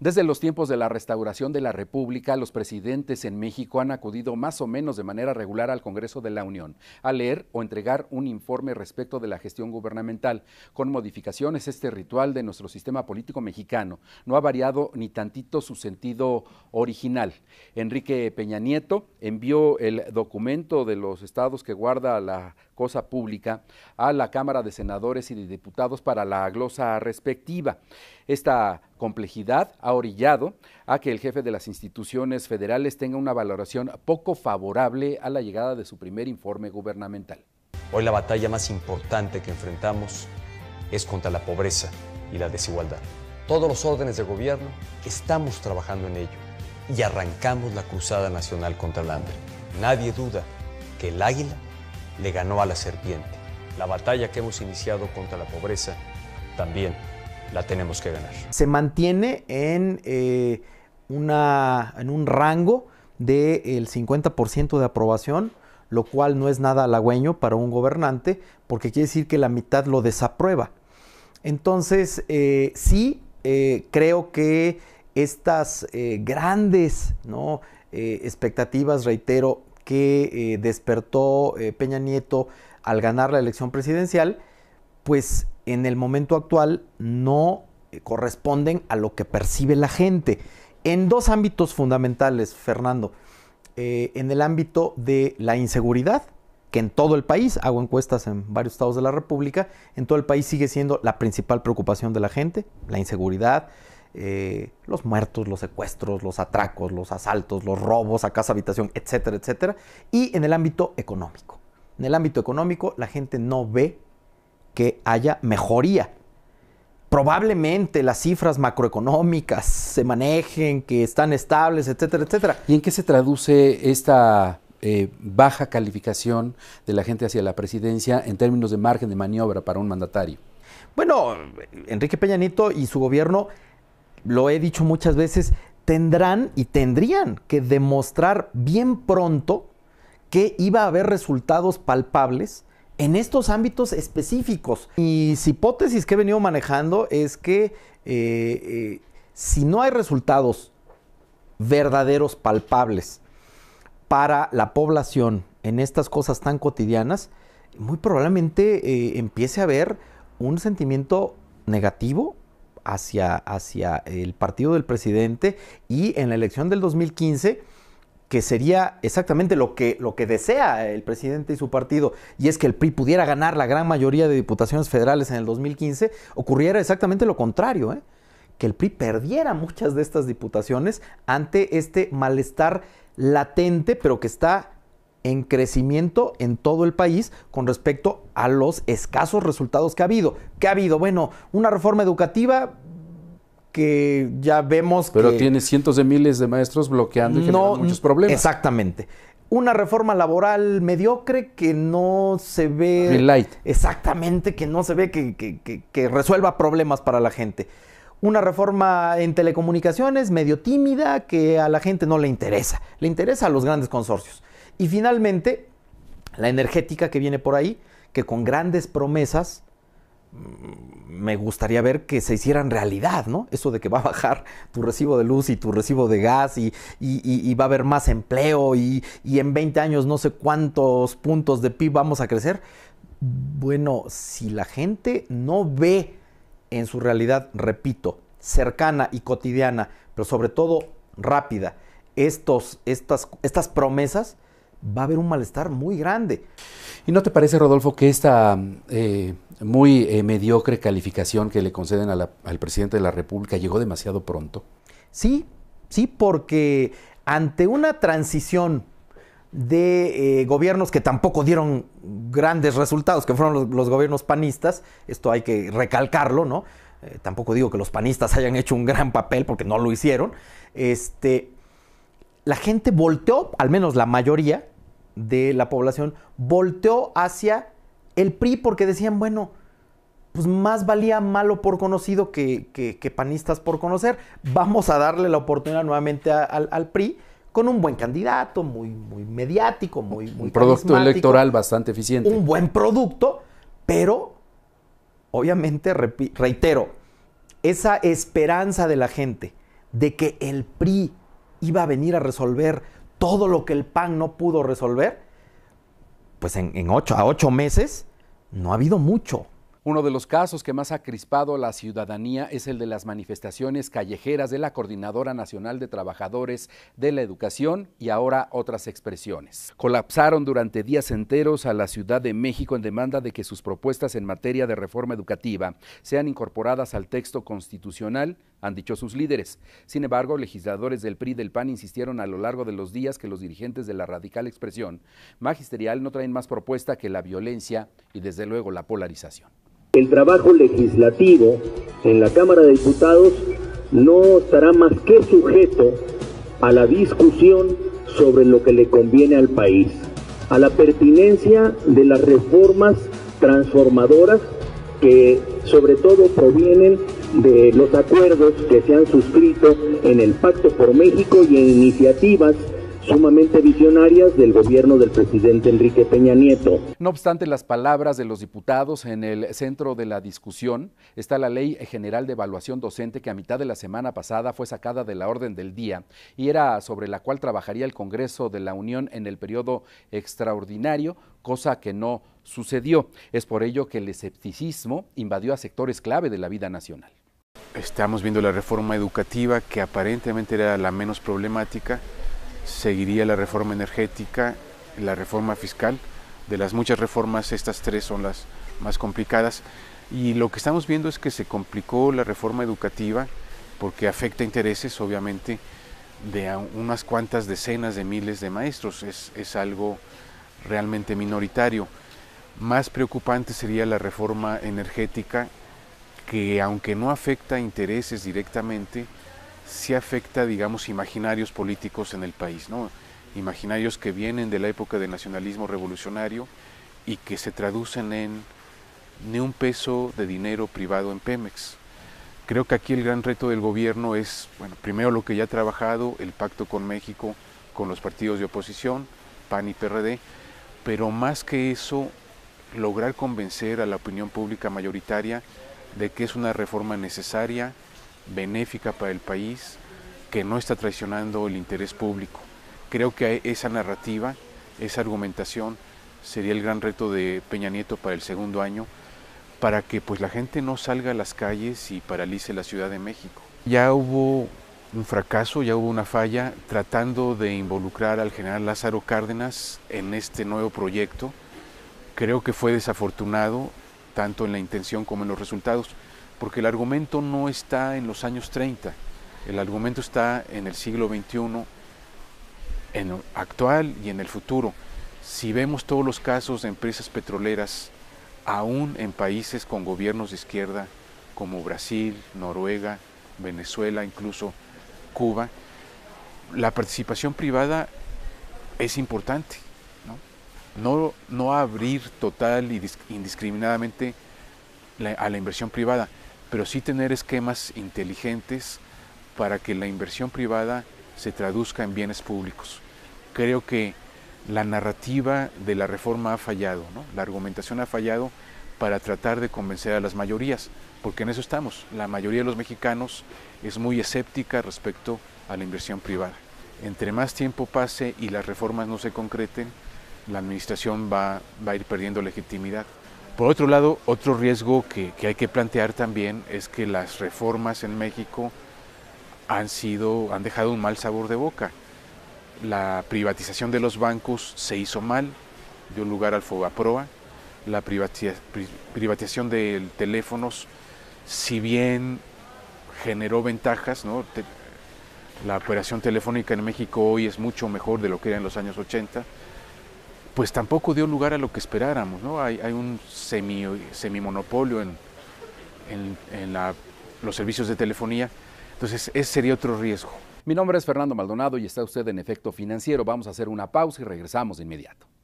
Desde los tiempos de la restauración de la República, los presidentes en México han acudido más o menos de manera regular al Congreso de la Unión a leer o entregar un informe respecto de la gestión gubernamental. Con modificaciones, este ritual de nuestro sistema político mexicano no ha variado ni tantito su sentido original. Enrique Peña Nieto envió el documento de los estados que guarda la cosa pública a la Cámara de Senadores y de Diputados para la glosa respectiva. Esta complejidad ha orillado a que el jefe de las instituciones federales tenga una valoración poco favorable a la llegada de su primer informe gubernamental. Hoy la batalla más importante que enfrentamos es contra la pobreza y la desigualdad. Todos los órdenes de gobierno estamos trabajando en ello y arrancamos la cruzada nacional contra el hambre. Nadie duda que el águila le ganó a la serpiente. La batalla que hemos iniciado contra la pobreza también la tenemos que ganar. Se mantiene en, eh, una, en un rango del 50% de aprobación, lo cual no es nada halagüeño para un gobernante, porque quiere decir que la mitad lo desaprueba. Entonces, eh, sí, eh, creo que estas grandes ¿no? expectativas, reitero, que eh, despertó eh, Peña Nieto al ganar la elección presidencial, pues en el momento actual no eh, corresponden a lo que percibe la gente. En dos ámbitos fundamentales, Fernando. en el ámbito de la inseguridad, que en todo el país, hago encuestas en varios estados de la República, en todo el país sigue siendo la principal preocupación de la gente, la inseguridad, eh, los muertos, los secuestros, los atracos, los asaltos, los robos a casa, habitación, etcétera, etcétera. Y en el ámbito económico. En el ámbito económico la gente no ve que haya mejoría. Probablemente las cifras macroeconómicas se manejen, que están estables, etcétera, etcétera. ¿Y en qué se traduce esta eh, baja calificación de la gente hacia la presidencia en términos de margen de maniobra para un mandatario? Bueno, Enrique Peñanito y su gobierno lo he dicho muchas veces, tendrán y tendrían que demostrar bien pronto que iba a haber resultados palpables en estos ámbitos específicos. Mis hipótesis que he venido manejando es que eh, eh, si no hay resultados verdaderos palpables para la población en estas cosas tan cotidianas, muy probablemente eh, empiece a haber un sentimiento negativo hacia, hacia el partido del presidente y en la elección del 2015 que sería exactamente lo que, lo que desea el presidente y su partido, y es que el PRI pudiera ganar la gran mayoría de diputaciones federales en el 2015, ocurriera exactamente lo contrario, ¿eh? que el PRI perdiera muchas de estas diputaciones ante este malestar latente, pero que está en crecimiento en todo el país con respecto a los escasos resultados que ha habido. ¿Qué ha habido? Bueno, una reforma educativa que ya vemos Pero tiene cientos de miles de maestros bloqueando y generando muchos problemas. Exactamente. Una reforma laboral mediocre que no se ve... Light. Exactamente, que no se ve que, que resuelva problemas para la gente. Una reforma en telecomunicaciones medio tímida que a la gente no le interesa. Le interesa a los grandes consorcios. Y finalmente, la energética que viene por ahí, que con grandes promesas mm, me gustaría ver que se hicieran realidad, ¿no? Eso de que va a bajar tu recibo de luz y tu recibo de gas y, va a haber más empleo y, en 20 años no sé cuántos puntos de PIB vamos a crecer. Bueno, si la gente no ve en su realidad, repito, cercana y cotidiana, pero sobre todo rápida, estos, estas, estas promesas, va a haber un malestar muy grande. ¿Y no te parece, Rodolfo, que esta eh, muy eh, mediocre calificación que le conceden al presidente de la República llegó demasiado pronto? Sí, sí, porque ante una transición de eh, gobiernos que tampoco dieron grandes resultados, que fueron los, los gobiernos panistas, esto hay que recalcarlo, ¿no? tampoco digo que los panistas hayan hecho un gran papel porque no lo hicieron, este, la gente volteó, al menos la mayoría de la población, volteó hacia el PRI porque decían, bueno, pues más valía malo por conocido que, que, panistas por conocer. Vamos a darle la oportunidad nuevamente al, PRI con un buen candidato, muy, muy mediático, muy, muy Un producto electoral bastante eficiente. Un buen producto, pero obviamente, reitero, esa esperanza de la gente de que el PRI iba a venir a resolver todo lo que el PAN no pudo resolver, pues en, ocho, a ocho meses no ha habido mucho. Uno de los casos que más ha crispado a la ciudadanía es el de las manifestaciones callejeras de la Coordinadora Nacional de Trabajadores de la Educación y ahora otras expresiones. Colapsaron durante días enteros a la Ciudad de México en demanda de que sus propuestas en materia de reforma educativa sean incorporadas al texto constitucional han dicho sus líderes. Sin embargo, legisladores del PRI del PAN insistieron a lo largo de los días que los dirigentes de la radical expresión magisterial no traen más propuesta que la violencia y desde luego la polarización. El trabajo legislativo en la Cámara de Diputados no estará más que sujeto a la discusión sobre lo que le conviene al país, a la pertinencia de las reformas transformadoras que sobre todo provienen de los acuerdos que se han suscrito en el Pacto por México y en iniciativas sumamente visionarias del gobierno del presidente Enrique Peña Nieto. No obstante las palabras de los diputados, en el centro de la discusión está la Ley General de Evaluación Docente que a mitad de la semana pasada fue sacada de la orden del día y era sobre la cual trabajaría el Congreso de la Unión en el periodo extraordinario, cosa que no sucedió. Es por ello que el escepticismo invadió a sectores clave de la vida nacional estamos viendo la reforma educativa, que aparentemente era la menos problemática, seguiría la reforma energética, la reforma fiscal. De las muchas reformas, estas tres son las más complicadas. Y lo que estamos viendo es que se complicó la reforma educativa porque afecta intereses, obviamente, de unas cuantas decenas de miles de maestros. Es, es algo realmente minoritario. Más preocupante sería la reforma energética que aunque no afecta intereses directamente, sí afecta, digamos, imaginarios políticos en el país, ¿no? imaginarios que vienen de la época del nacionalismo revolucionario y que se traducen en ni un peso de dinero privado en Pemex. Creo que aquí el gran reto del gobierno es, bueno, primero lo que ya ha trabajado, el pacto con México, con los partidos de oposición, PAN y PRD, pero más que eso, lograr convencer a la opinión pública mayoritaria de que es una reforma necesaria, benéfica para el país, que no está traicionando el interés público. Creo que esa narrativa, esa argumentación sería el gran reto de Peña Nieto para el segundo año, para que pues la gente no salga a las calles y paralice la Ciudad de México. Ya hubo un fracaso, ya hubo una falla tratando de involucrar al general Lázaro Cárdenas en este nuevo proyecto. Creo que fue desafortunado tanto en la intención como en los resultados, porque el argumento no está en los años 30, el argumento está en el siglo XXI, en el actual y en el futuro. Si vemos todos los casos de empresas petroleras, aún en países con gobiernos de izquierda como Brasil, Noruega, Venezuela, incluso Cuba, la participación privada es importante no, abrir total y indiscriminadamente a la inversión privada, pero sí tener esquemas inteligentes para que la inversión privada se traduzca en bienes públicos. Creo que la narrativa de la reforma ha fallado, la argumentación ha fallado para tratar de convencer a las mayorías, porque en eso estamos. La mayoría de los mexicanos es muy escéptica respecto a la inversión privada. Entre más tiempo pase y las reformas no se concreten, la administración va, a ir perdiendo legitimidad. Por otro lado, otro riesgo que, hay que plantear también es que las reformas en México han, sido, han dejado un mal sabor de boca. La privatización de los bancos se hizo mal, dio lugar al fogaproa. La privatización de teléfonos, si bien generó ventajas, la operación telefónica en México hoy es mucho mejor de lo que era en los años 80, pues tampoco dio lugar a lo que esperáramos. ¿no? Hay, un semi, monopolio en, en, los servicios de telefonía, entonces ese sería otro riesgo. Mi nombre es Fernando Maldonado y está usted en efecto financiero. Vamos a hacer una pausa y regresamos de inmediato.